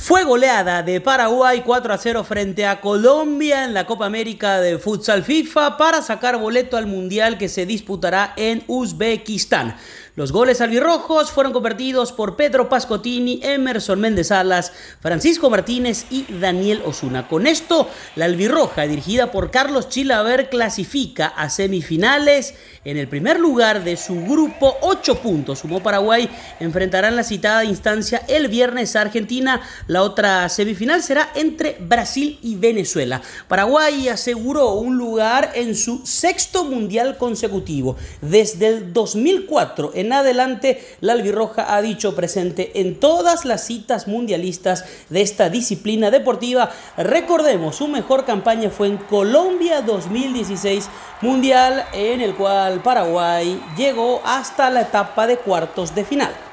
Fue goleada de Paraguay 4 a 0 frente a Colombia en la Copa América de Futsal FIFA para sacar boleto al Mundial que se disputará en Uzbekistán. Los goles albirrojos fueron convertidos por Pedro Pascotini, Emerson Méndez Salas, Francisco Martínez y Daniel Osuna. Con esto, la albirroja, dirigida por Carlos Chilaver, clasifica a semifinales en el primer lugar de su grupo. 8 puntos sumó Paraguay. Enfrentarán la citada instancia el viernes a Argentina la otra semifinal será entre Brasil y Venezuela. Paraguay aseguró un lugar en su sexto mundial consecutivo. Desde el 2004 en adelante, la albirroja ha dicho presente en todas las citas mundialistas de esta disciplina deportiva. Recordemos, su mejor campaña fue en Colombia 2016, mundial en el cual Paraguay llegó hasta la etapa de cuartos de final.